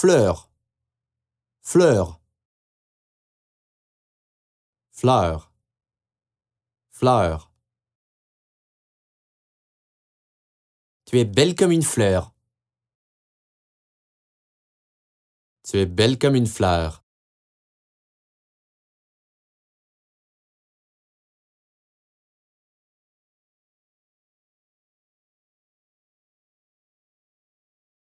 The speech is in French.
fleur, fleur, fleur, fleur. Tu es belle comme une fleur. Tu es belle comme une fleur.